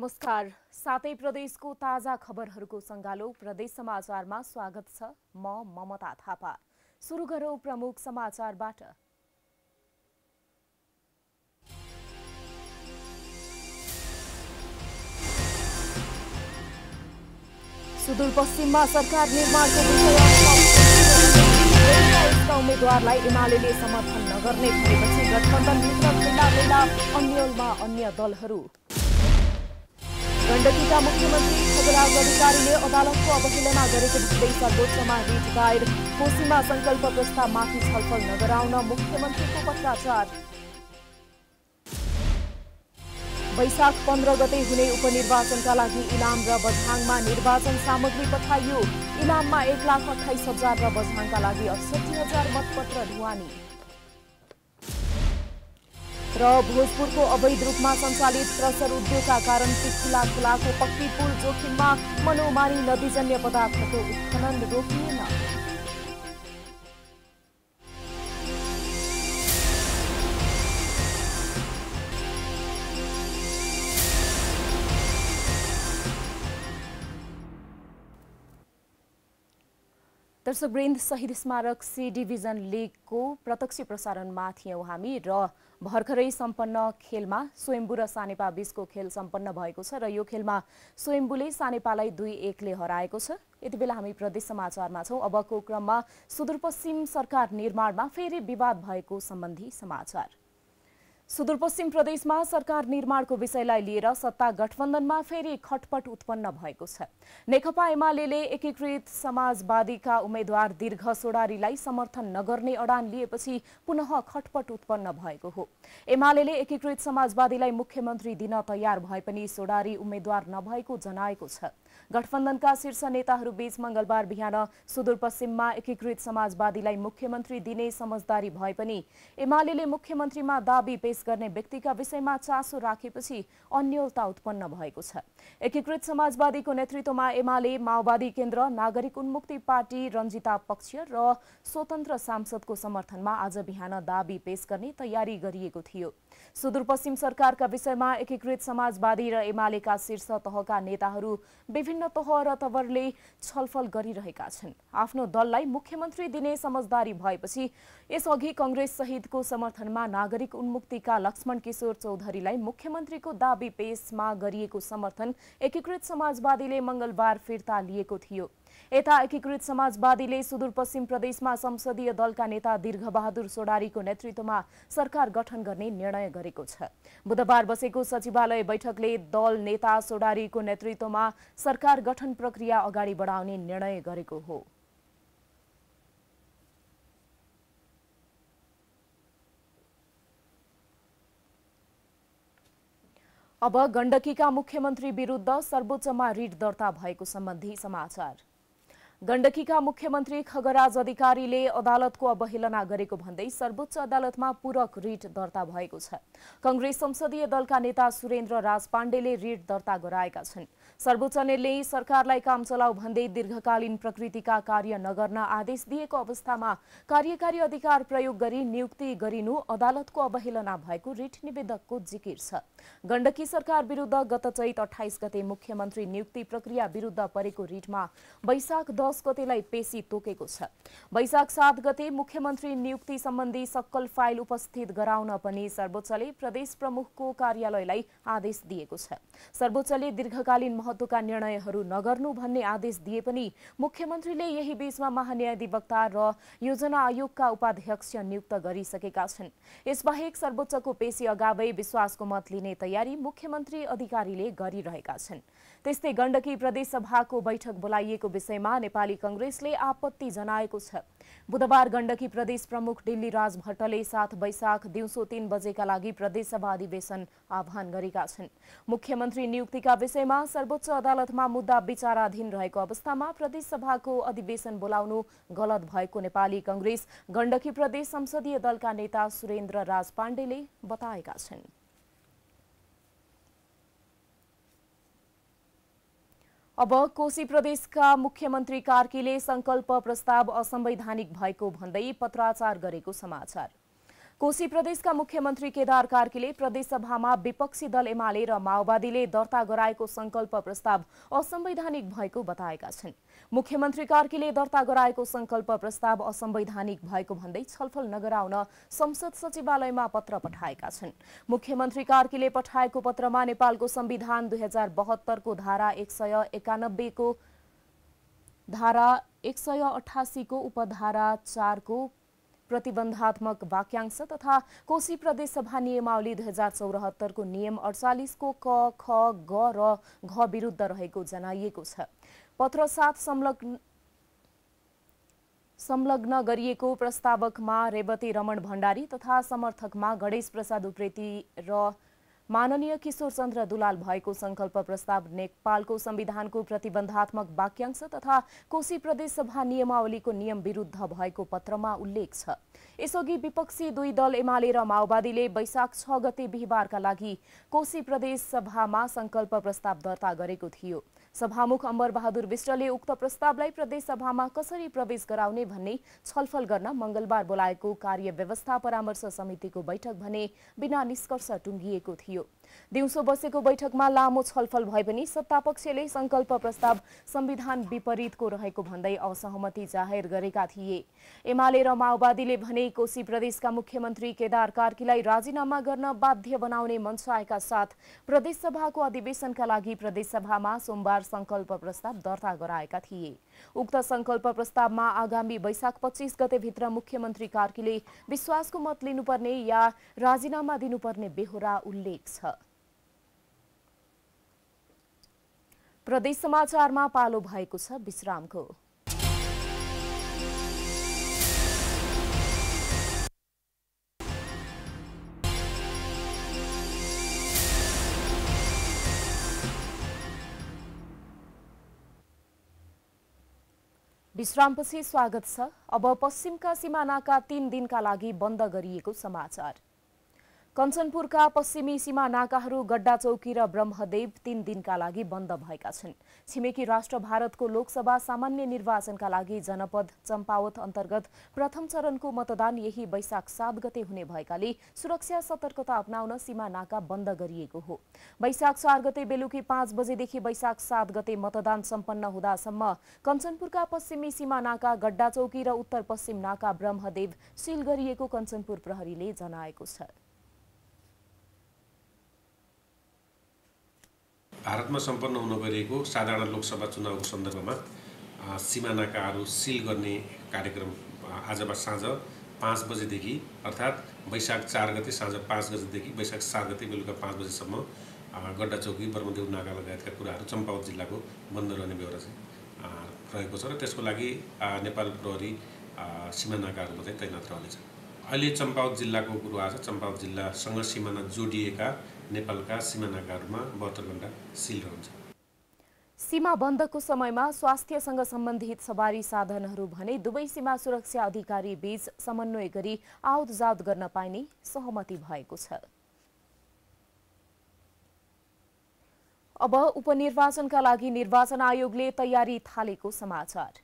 नमस्कार सातै प्रदेशको ताजा खबरहरूको सङ्गालो प्रदेश समाचारमा स्वागत छ म ममता थापा सुरु गरौँ प्रमुख समाचारबाट सुदूरपश्चिममा सरकार निर्माणको विषयमा उम्मेद्वारलाई एमाले समर्थन नगर्ने भएपछि गठबन्धनभित्र खुल्ला मेला अन्यलमा अन्य दलहरू गण्डकीका मुख्यमन्त्री खगराज अधिकारीले अदालतको अवहेलना गरेको भन्दै सर्वोच्चमा रिट दायर कोशीमा संकल्प प्रस्तावमाथि छलफल नगराउन मुख्यमन्त्रीको पत्राचार वैशाख पन्ध्र गते हुने उपनिर्वाचनका लागि इलाम र बझाङमा निर्वाचन सामग्री पठाइयो इलाममा एक लाख अठाइस हजार र बझाङका लागि अडसठी हजार मतपत्र ढुवानी र भोजपुरको अवैध रूपमा सञ्चालित क्रसर उद्योगका कारण खुला खुलाको पक्की पुल जोखिममा मनोमारी नदीजन्य पदार्थको उत्खनन रोकिएन दर्शकवृन्द शहीद स्मारक सी डिभिजन लिगको प्रत्यक्ष प्रसारणमा थियौँ हामी र भर्खरै सम्पन्न खेलमा स्वयम्बु र सानेपा बीचको खेल सम्पन्न भएको छ र यो खेलमा स्वयम्बुले सानेपालाई दुई एकले हराएको छ यति बेला हामी प्रदेश समाचारमा छौँ अबको क्रममा सुदूरपश्चिम सरकार निर्माणमा फेरि विवाद भएको सम्बन्धी समाचार सुदूरपश्चिम प्रदेशमा सरकार निर्माणको विषयलाई लिएर सत्ता गठबन्धनमा फेरि खटपट उत्पन्न भएको छ नेकपा एमाले एकीकृत समाजवादीका उम्मेद्वार दीर्घ सोडारीलाई समर्थन नगर्ने अडान लिएपछि पुनः खटपट उत्पन्न भएको हो एमाले एकीकृत समाजवादीलाई मुख्यमन्त्री दिन तयार भए पनि सोडारी उम्मेद्वार नभएको जनाएको छ गठबन्धनका शीर्ष नेताहरूबीच मंगलबार बिहान सुदूरपश्चिममा एकीकृत समाजवादीलाई मुख्यमन्त्री दिने समझदारी भए पनि एमाले मुख्यमन्त्रीमा दावी पेश प्रवेश गर्ने व्यक्तिका विषयमा चासो राखेपछि अन्यलता उत्पन्न भएको छ एकीकृत समाजवादीको नेतृत्वमा एमाले माओवादी केन्द्र नागरिक उन्मुक्ति पार्टी रञ्जिता पक्ष र स्वतन्त्र सांसदको समर्थनमा आज बिहान दावी पेश गर्ने तयारी गरिएको थियो सुदूरपश्चिम सरकारका विषयमा एकीकृत समाजवादी र एमालेका शीर्ष तहका नेताहरू विभिन्न तह र तवरले छलफल गरिरहेका छन् आफ्नो दललाई मुख्यमन्त्री दिने समझदारी भएपछि यसअघि सहितको समर्थनमा नागरिक उन्मुक्ति नेता लक्ष्मण किशोर चौधरीलाई मुख्यमन्त्रीको दावी पेशमा गरिएको समर्थन एकीकृत समाजवादीले मंगलबार फिर्ता लिएको थियो यता एकीकृत समाजवादीले सुदूरपश्चिम प्रदेशमा संसदीय दलका नेता दीर्घबहादुर सोडारीको नेतृत्वमा सरकार गठन गर्ने निर्णय गरेको छ बुधबार बसेको सचिवालय बैठकले दल नेता सोडारीको नेतृत्वमा सरकार गठन प्रक्रिया अगाडि बढाउने निर्णय गरेको हो अब गण्डकीका मुख्यमन्त्री विरुद्ध सर्वोच्चमा रिट दर्ता भएको सम्बन्धी समाचार गण्डकीका मुख्यमन्त्री खगराज अधिकारीले अदालतको अवहेलना गरेको भन्दै सर्वोच्च अदालतमा पूरक रिट दर्ता भएको छ कंग्रेस संसदीय दलका नेता सुरेन्द्र राज पाण्डेले रिट दर्ता गराएका छन् सर्वोच्च न्यायालयले सरकारलाई काम चलाऊ भन्दै दीर्घकालीन प्रकृतिका कार्य नगर्न आदेश दिएको अवस्थामा कार्यकारी अधिकार प्रयोग गरी नियुक्ति गरिनु अदालतको अवहेलना भएको रिट निवेदकको जिकिर छ गण्डकी सरकार विरुद्ध गत चैत अठाइस गते मुख्यमन्त्री नियुक्ति प्रक्रिया विरुद्ध परेको रिटमा वैशाख दस गतेलाई पेशी तोकेको छ वैशाख सात गते मुख्यमन्त्री नियुक्ति सम्बन्धी सक्कल फाइल उपस्थित गराउन पनि सर्वोच्चले प्रदेश प्रमुखको कार्यालयलाई आदेश दिएको छ सर्वोच्चले दीर्घकालीन महत्त्वका निर्णयहरू नगर्नु भन्ने आदेश दिए पनि मुख्यमन्त्रीले यही बीचमा महान्यायाधिवक्ता र योजना आयोगका उपाध्यक्ष नियुक्त गरिसकेका छन् यसबाहेक सर्वोच्चको पेशी अगावै विश्वासको मत लिने तयारी मुख्यमन्त्री अधिकारीले गरिरहेका छन् त्यस्तै गण्डकी प्रदेश सभाको बैठक बोलाइएको विषयमा नेपाली कंग्रेसले आपत्ति जनाएको छ बुधबार गण्डकी प्रदेश प्रमुख दिल्ली राज भट्टले सात वैशाख दिउँसो तीन बजेका लागि प्रदेश सभा अधिवेशन आह्वान गरेका छन् मुख्यमन्त्री नियुक्तिका विषयमा सर्वोच्च अदालतमा मुद्दा विचाराधीन रहेको अवस्थामा प्रदेश सभाको अधिवेशन बोलाउनु गलत भएको नेपाली कंग्रेस गण्डकी प्रदेश संसदीय दलका नेता सुरेन्द्र राज पाण्डेले बताएका छन् अब कोशी प्रदेशका मुख्यमन्त्री कार्कीले संकल्प प्रस्ताव असंवैधानिक भएको भन्दै पत्राचार गरेको समाचार कोशी प्रदेशका मुख्यमन्त्री केदार कार्कीले प्रदेशसभामा विपक्षी दल एमाले र माओवादीले दर्ता गराएको संकल्प प्रस्ताव असंवैधानिक भएको बताएका छन् मुख्यमन्त्री कार्कीले दर्ता गराएको संकल्प प्रस्ताव असंवैधानिक भएको भन्दै छलफल नगराउन संसद सचिवालयमा पत्र पठाएका छन् मुख्यमन्त्री कार्कीले पठाएको पत्रमा नेपालको संविधान दुई हजार बहत्तरको धारा एक सय एकानब्बेको धारा एक सय अठासीको उपधारा चारको प्रतिबन्धात्मक वाक्यांश तथा कोशी प्रदेश सभा नियमावली दुई हजार चौरात्तरको नियम अडचालिसको क ख ग र घ विरुद्ध रहेको जनाइएको छ पत्र साथ संलग्न संलग्न गरिएको प्रस्तावकमा रेवती रमण भण्डारी तथा समर्थकमा गणेश प्रसाद उप्रेती र माननीय किशोर चन्द्र दुलाल भएको संकल्प प्रस्ताव नेपालको संविधानको प्रतिबन्धात्मक वाक्यांश तथा कोशी प्रदेश सभा नियमावलीको नियम विरुद्ध भएको पत्रमा उल्लेख छ यसअघि विपक्षी दुई दल एमाले र माओवादीले वैशाख छ गते बिहिबारका लागि कोशी प्रदेश सभामा संकल्प प्रस्ताव दर्ता गरेको थियो सभामुख अम्बर बहादुर विष्टले उक्त प्रस्तावलाई सभामा कसरी प्रवेश गराउने भन्ने छलफल गर्न मंगलबार बोलाएको कार्य व्यवस्था परामर्श समितिको बैठक भने बिना निष्कर्ष टुङ्गिएको थियो दिउँसो बसेको बैठकमा लामो छलफल भए पनि सत्तापक्षले संकल्प प्रस्ताव संविधान विपरीतको रहेको भन्दै असहमति जाहेर गरेका थिए एमाले र माओवादीले भने कोशी प्रदेशका मुख्यमन्त्री केदार कार्कीलाई राजीनामा गर्न बाध्य बनाउने मन्साएका साथ प्रदेशसभाको अधिवेशनका लागि प्रदेशसभामा सोमबार संकल्प प्रस्ताव दर्ता गराएका थिए उक्त संकल्प प्रस्तावमा आगामी वैशाख पच्चिस गतेभित्र मुख्यमन्त्री कार्कीले विश्वासको मत लिनुपर्ने या राजीनामा दिनुपर्ने बेहोरा उल्लेख छ प्रदेश समाचारमा पालो भएको छ विश्रामको विश्रामपछि स्वागत छ अब पश्चिमका सिमानाका तीन दिनका लागि बन्द गरिएको समाचार कञ्चनपुरका पश्चिमी सीमा नाकाहरू गड्डा चौकी र ब्रह्मदेव तीन दिनका लागि बन्द भएका छन् छिमेकी राष्ट्र भारतको लोकसभा सामान्य निर्वाचनका लागि जनपद चम्पावत अन्तर्गत प्रथम चरणको मतदान यही वैशाख सात गते हुने भएकाले सुरक्षा सतर्कता अप्नाउन सीमा नाका बन्द गरिएको हो वैशाख चार गते बेलुकी पाँच बजेदेखि वैशाख सात गते मतदान सम्पन्न हुँदासम्म कञ्चनपुरका पश्चिमी सीमा नाका गड्डा चौकी र उत्तर पश्चिम नाका ब्रह्मदेव सिल गरिएको कञ्चनपुर प्रहरीले जनाएको छ भारतमा सम्पन्न हुन गइरहेको साधारण लोकसभा चुनावको सन्दर्भमा सिमानाकाहरू सिल गर्ने कार्यक्रम आजबाट साँझ पाँच बजेदेखि अर्थात् वैशाख चार गते साँझ पाँच बजेदेखि वैशाख सात गते बेलुका पाँच बजेसम्म गड्डा चौकी ब्रह्मदेव नागा लगायतका कुराहरू चम्पावत जिल्लाको बन्द रहने व्यवस्था चाहिँ रहेको छ र त्यसको लागि नेपाल प्रहरी सिमानाकाहरूमा चाहिँ तैनात रहनेछ अहिले चम्पावत जिल्लाको कुरो आएको छ चम्पावत जिल्लासँग सिमाना जोडिएका नेपालका सिमानाकाहरूमा बहत्तर सिल रहन्छ सीमा बन्दको समयमा स्वास्थ्यसँग सम्बन्धित सवारी साधनहरू भने दुवै सीमा सुरक्षा अधिकारी बीच समन्वय गरी आवतजावत गर्न पाइने सहमति भएको छ अब उपनिर्वाचनका लागि निर्वाचन आयोगले तयारी थालेको समाचार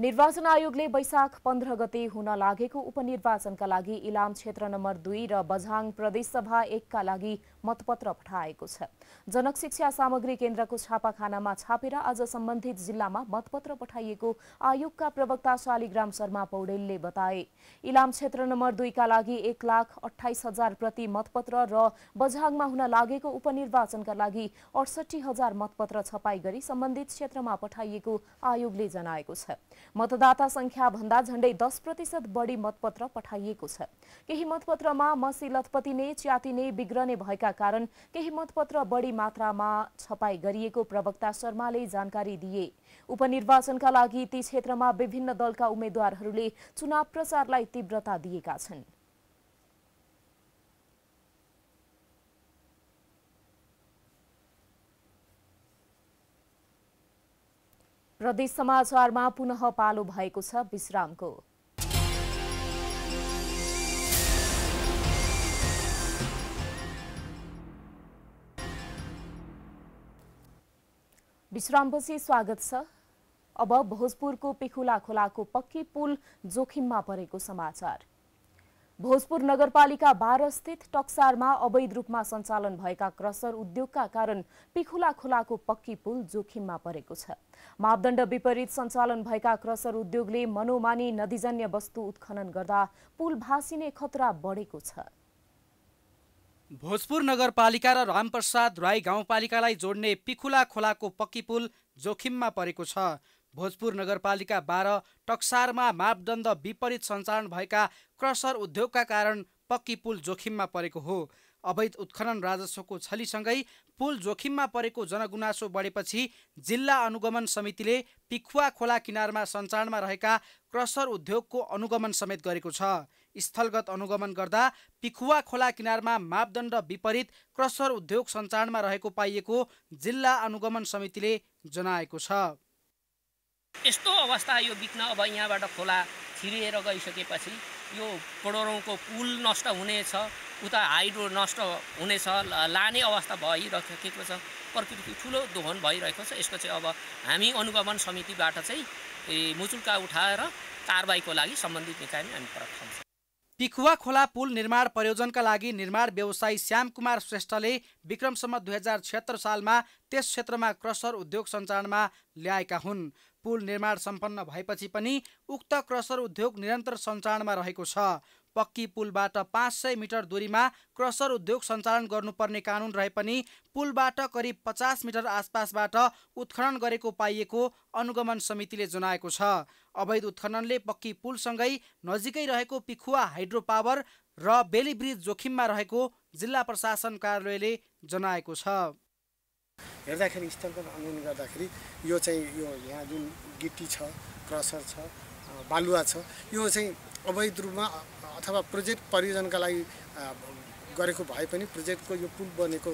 निर्वाचन आयोगले वैशाख पन्ध्र गते हुन लागेको उपनिर्वाचनका लागि इलाम क्षेत्र नम्बर दुई र बझाङ प्रदेशसभा एकका लागि मतपत्र पठाएको छ जनक शिक्षा सामग्री केन्द्रको छापाखानामा छापेर आज सम्बन्धित जिल्लामा मतपत्र पठाइएको आयोगका प्रवक्ता शालिग्राम शर्मा पौडेलले बताए इलाम क्षेत्र नम्बर दुईका लागि एक लाख अठाइस हजार प्रति मतपत्र र बझाङमा हुन लागेको उपनिर्वाचनका लागि अडसठी हजार मतपत्र छपाई गरी सम्बन्धित क्षेत्रमा पठाइएको आयोगले जनाएको छ मतदाता भन्दा झण्डै दस प्रतिशत बढी मतपत्र पठाइएको छ केही मतपत्रमा मसी लथपतिने च्यातिने बिग्रने भएका कारण केही मतपत्र बढी मात्रामा छपाई गरिएको प्रवक्ता शर्माले जानकारी दिए उपनिर्वाचनका लागि ती क्षेत्रमा विभिन्न दलका उम्मेद्वारहरूले चुनाव प्रचारलाई तीव्रता दिएका छन् र देश समाचारमा पुनः पालो भएको छ विश्रामको विश्रामपछि स्वागत छ अब भोजपुरको पेखुला खोलाको पक्की पुल जोखिममा परेको समाचार भोजपुर नगरपालिका बाह्र स्थित टक्सारमा अवैध रूपमा सञ्चालन भएका क्रसर उद्योगका कारण पिखुला खोलाको पक्की पुल जोखिममा परेको छ मापदण्ड विपरीत सञ्चालन भएका क्रसर उद्योगले मनोमानी नदीजन्य वस्तु उत्खनन गर्दा पुल भाँसिने खतरा बढेको छ भोजपुर नगरपालिका र रामप्रसाद राई गाउँपालिकालाई जोड्ने पिखुला खोलाको पक्की पुल जोखिममा परेको छ भोजपुर नगरपालिका बाह्र टक्सारमा मापदण्ड विपरीत सञ्चालन भएका क्रसर उद्योगका कारण पक्की पुल जोखिममा परेको हो अवैध उत्खनन राजस्वको छलीसँगै पुल जोखिममा परेको जनगुनासो बढेपछि जिल्ला अनुगमन समितिले पिखुवा खोला किनारमा सञ्चालनमा रहेका क्रसर उद्योगको अनुगमन समेत गरेको छ स्थलगत अनुगमन गर्दा पिखुवा खोला किनारमा मापदण्ड विपरीत क्रसर उद्योग सञ्चालनमा रहेको पाइएको जिल्ला अनुगमन समितिले जनाएको छ यस्तो अवस्था यो बिक्न अब यहाँबाट खोला छिरिएर गइसकेपछि यो पडोरौँको पुल नष्ट हुनेछ उता हाइड्रो नष्ट हुनेछ लाने अवस्था भइरहेको छ प्रकृति ठुलो दोहन भइरहेको छ यसको चाहिँ अब हामी अनुगमन समितिबाट चाहिँ मुचुल्का उठाएर कारवाहीको लागि सम्बन्धित निकायमा हामी छ पिखुवा खोला पुल निर्माण प्रयोजनका लागि निर्माण व्यवसायी श्याम कुमार श्रेष्ठले विक्रमसम्म दुई हजार छिहत्तर सालमा त्यस क्षेत्रमा क्रसर उद्योग सञ्चालनमा ल्याएका हुन् पुल निर्माण सम्पन्न भएपछि पनि उक्त क्रसर उद्योग निरन्तर सञ्चालनमा रहेको छ पक्की पुलबाट पाँच सय मिटर दूरीमा क्रसर उद्योग सञ्चालन गर्नुपर्ने कानुन रहे पनि पुलबाट करिब पचास मिटर आसपासबाट उत्खनन गरेको पाइएको अनुगमन समितिले जनाएको छ अवैध उत्खननले पक्की पुलसँगै नजिकै रहेको पिखुवा हाइड्रो पावर र बेलीब्रिज जोखिममा रहेको जिल्ला प्रशासन कार्यालयले जनाएको छ हेर्दाखेरि स्थलगत अनुगमन गर्दाखेरि यो चाहिँ यो यहाँ जुन गिटी छ क्रसर छ बालुवा छ यो चाहिँ अवैध रूपमा अथवा प्रोजेक्ट परियोजनाका लागि गरेको भए पनि प्रोजेक्टको यो पुल बनेको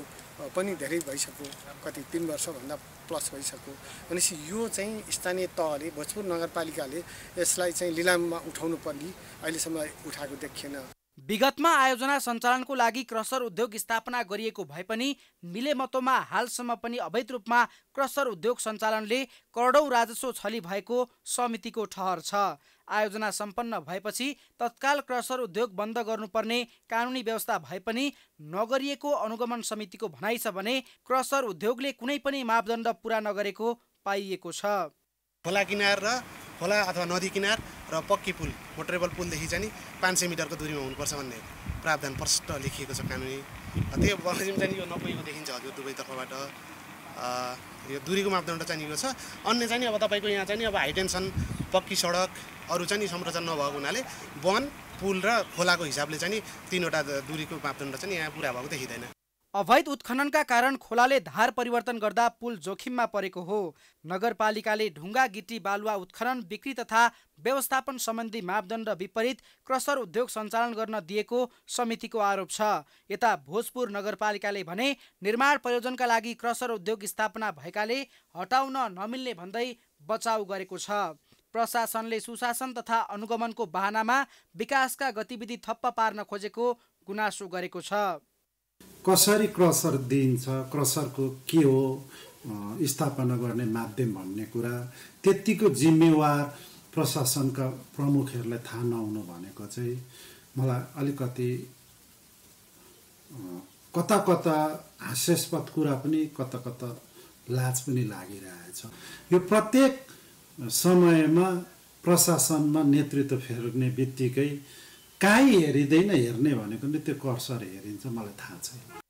पनि धेरै भइसक्यो कति तिन वर्षभन्दा प्लस भइसक्यो भनेपछि यो चाहिँ स्थानीय तहले भोजपुर नगरपालिकाले यसलाई चाहिँ लिलाममा उठाउनु पर्ने अहिलेसम्म उठाएको देखिएन विगतमा आयोजना सञ्चालनको लागि क्रसर उद्योग स्थापना गरिएको भए पनि मिलेमतोमा हालसम्म पनि अवैध रूपमा क्रसर उद्योग सञ्चालनले करोडौँ राजस्व छली भएको समितिको ठहर छ आयोजना सम्पन्न भएपछि तत्काल क्रसर उद्योग बन्द गर्नुपर्ने कानुनी व्यवस्था भए पनि नगरिएको अनुगमन समितिको भनाइ छ भने क्रसर उद्योगले कुनै पनि मापदण्ड पुरा नगरेको पाइएको छ खोला किनार र खोला अथवा नदी किनार र पक्की पुल मोटरेबल पुलदेखि चाहिँ पाँच सय मिटरको दुरीमा हुनुपर्छ भन्ने प्रावधान प्रष्ट लेखिएको छ कानुनी त्यो बमोजिम चाहिँ यो नपुगेको देखिन्छ हजुर दुवैतर्फबाट यो दुरीको मापदण्ड चाहिँ यो छ अन्य चाहिँ अब तपाईँको यहाँ चाहिँ अब हाइटेन्सन पक्की सडक अरू चाहिँ संरचना नभएको हुनाले वन पुल र खोलाको हिसाबले चाहिँ तिनवटा दुरीको मापदण्ड चाहिँ यहाँ पुरा भएको देखिँदैन अवैध उत्खननका कारण खोलाले धार परिवर्तन गर्दा पुल जोखिममा परेको हो नगरपालिकाले ढुङ्गा गिटी बालुवा उत्खनन बिक्री तथा व्यवस्थापन सम्बन्धी मापदण्ड विपरीत क्रसर उद्योग सञ्चालन गर्न दिएको समितिको आरोप छ यता भोजपुर नगरपालिकाले भने निर्माण प्रयोजनका लागि क्रसर उद्योग स्थापना भएकाले हटाउन नमिल्ने भन्दै बचाउ गरेको छ प्रशासनले सुशासन तथा अनुगमनको बाहनामा विकासका गतिविधि थप्प पार्न खोजेको गुनासो गरेको छ कसरी क्रसर दिइन्छ क्रसरको के हो स्थापना गर्ने माध्यम भन्ने कुरा त्यत्तिको जिम्मेवार प्रशासनका प्रमुखहरूलाई थाहा नहुनु भनेको चाहिँ मलाई अलिकति कता कता हास्यास्पद कुरा पनि कता कता लाज पनि लागिरहेछ यो प्रत्येक समयमा प्रशासनमा नेतृत्व फेर्ने बित्तिकै काहीँ हेरिँदैन हेर्ने भनेको नि त्यो कर्सर हेरिन्छ मलाई थाहा छैन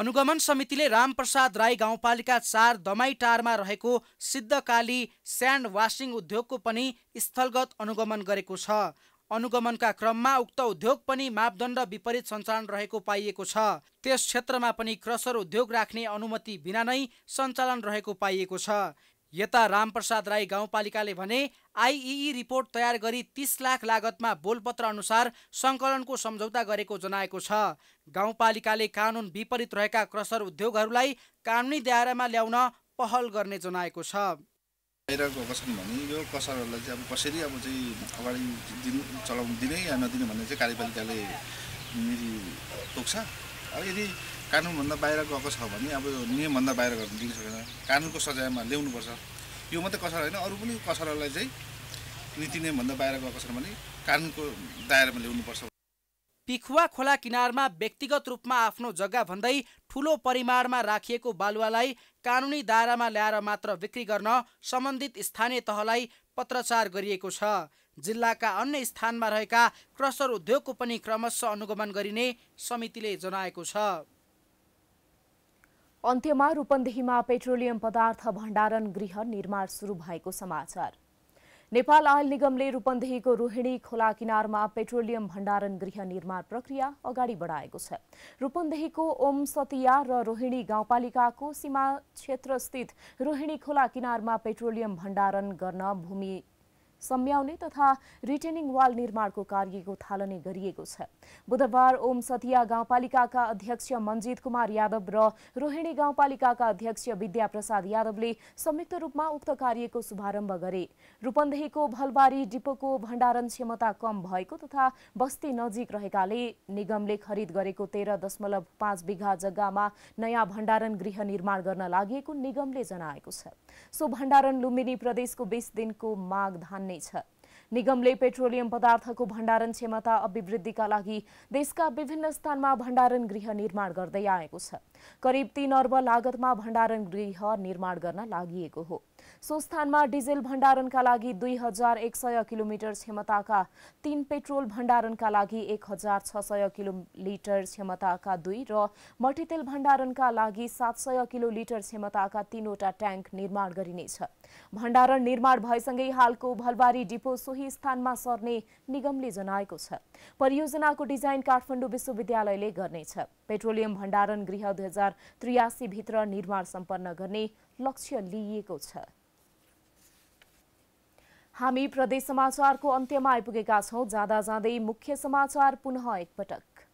अनुगमन समितिले रामप्रसाद राई गाउँपालिका चार दमाईटारमा रहेको सिद्धकाली स्यान्ड वासिङ उद्योगको पनि स्थलगत अनुगमन गरेको छ अनुगमनका क्रममा उक्त उद्योग पनि मापदण्ड विपरीत सञ्चालन रहेको पाइएको छ त्यस क्षेत्रमा पनि क्रसर उद्योग राख्ने अनुमति बिना नै सञ्चालन रहेको पाइएको छ यता रामप्रसाद राई गाउँपालिकाले भने आइई रिपोर्ट तयार गरी तिस लाख लागतमा बोलपत्र अनुसार सङ्कलनको सम्झौता गरेको जनाएको छ गाउँपालिकाले कानुन विपरीत रहेका क्रसर उद्योगहरूलाई कानुनी दायरामा ल्याउन पहल गर्ने जनाएको छ बाहिर गएको छन् भने यो कसरहरूलाई चाहिँ अब कसरी अब चाहिँ अगाडि दिनु चलाउनु दिने या नदिने भन्ने चाहिँ कार्यपालिकाले मिरी तोक्छ अब यदि कानुनभन्दा बाहिर गएको छ भने अब नियमभन्दा बाहिर गर्न दिन सकेन कानुनको सजायमा ल्याउनुपर्छ यो मात्रै कसर होइन अरू पनि कसरलाई चाहिँ नीति नियमभन्दा बाहिर गएको छ भने कानुनको दायरामा ल्याउनुपर्छ पिखुवा खोला किनारमा व्यक्तिगत रूपमा आफ्नो जग्गा भन्दै ठुलो परिमाणमा राखिएको बालुवालाई कानुनी दायरामा ल्याएर मात्र बिक्री गर्न सम्बन्धित स्थानीय तहलाई पत्रचार गरिएको छ जिल्लाका अन्य स्थानमा रहेका क्रसर उद्योगको पनि क्रमशः अनुगमन गरिने समितिले जनाएको छ अन्त्यमा रूपन्देहीमा पेट्रोलियम पदार्थ भण्डारण गृह निर्माण सुरु भएको समाचार नेपाल आयल निगमले रूपन्देहीको रोहिणी खोला किनारमा पेट्रोलियम भण्डारण गृह निर्माण प्रक्रिया अगाडि बढाएको छ रूपन्देहीको ओम सतिया र रोहिणी गाउँपालिकाको सीमा क्षेत्रस्थित रोहिणी खोला किनारमा पेट्रोलियम भण्डारण गर्न भूमि सम्याउने तथा रिटेनिङ वाल निर्माणको कार्यको थालनी गरिएको छ बुधबार ओम सतिया गाउँपालिकाका अध्यक्ष मन्जित कुमार यादव र रोहिणी गाउँपालिकाका अध्यक्ष विद्याप्रसाद यादवले संयुक्त रूपमा उक्त कार्यको शुभारम्भ गरे रूपन्देहीको भलबारी डिपोको भण्डारण क्षमता कम भएको तथा बस्ती नजिक रहेकाले निगमले खरिद गरेको तेह्र दशमलव पाँच बिघा जग्गामा नयाँ भण्डारण गृह निर्माण गर्न लागि निगमले जनाएको छ सो भण्डारण लुम्बिनी प्रदेशको बिस दिनको माग धान्ने छ निगमले पेट्रोलियम पदार्थको भण्डारण क्षमता अभिवृद्धिका लागि देशका विभिन्न स्थानमा भण्डारण गृह निर्माण गर्दै आएको छ करिब तीन अर्ब लागतमा भण्डारण गृह निर्माण गर्न लागि हो संस्थानमा डिजेल भण्डारणका लागि दुई हजार एक सय किलोमिटर क्षमताका तीन पेट्रोल भण्डारणका लागि एक हजार छ सय लिटर क्षमताका दुई र मटितेल भण्डारणका लागि सात सय लिटर क्षमताका तीनवटा ट्याङ्क निर्माण गरिनेछ भण्डारण निर्माण भएसँगै हालको भलबारी डिपो सोही स्थानमा सर्ने निगमले जनाएको छ परियोजनाको डिजाइन काठमाडौँ विश्वविद्यालयले गर्नेछ पेट्रोलियम भण्डारण गृह दुई हजार त्रियासीभित्र निर्माण सम्पन्न गर्ने लक्ष्य लिइएको छ हामी प्रदेश समाचारको अन्त्यमा आइपुगेका छौँ जाँदा जाँदै मुख्य समाचार पुनः एकपटक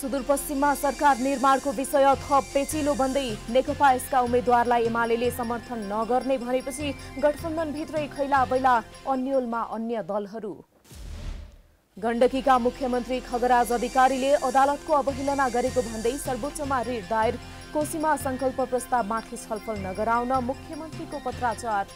सुदूरपश्चिममा सरकार निर्माणको विषय थप पेचिलो भन्दै नेकपा यसका उम्मेद्वारलाई एमाले समर्थन नगर्ने भनेपछि गठबन्धनभित्रै खैला बैला अन्यलमा अन्य दलहरू गण्डकीका मुख्यमन्त्री खगराज अधिकारीले अदालतको अवहेलना गरेको भन्दै सर्वोच्चमा रिट दायर कोशीमा संकल्प प्रस्तावमाथि छलफल नगराउन मुख्यमन्त्रीको पत्राचार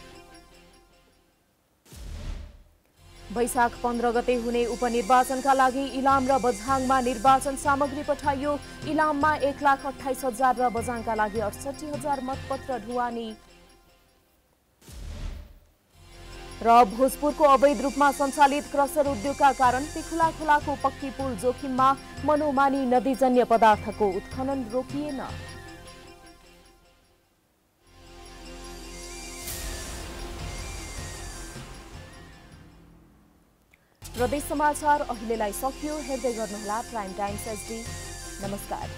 वैशाख पन्ध्र गते हुने उपनिर्वाचनका लागि इलाम र बझाङमा निर्वाचन सामग्री पठाइयो इलाममा एक लाख अठाइस हजार र बझाङका लागि अडसठी हजार मतपत्र ढुवानी र भोजपुरको अवैध रूपमा सञ्चालित क्रसर उद्योगका कारण पिखुला खोलाको पक्की पुल जोखिममा मनोमानी नदीजन्य पदार्थको उत्खनन रोकिएन प्रदेश समाचार अहिलेलाई सकियो हेर्दै गर्नुहोला प्राइम टाइम्स एसडी नमस्कार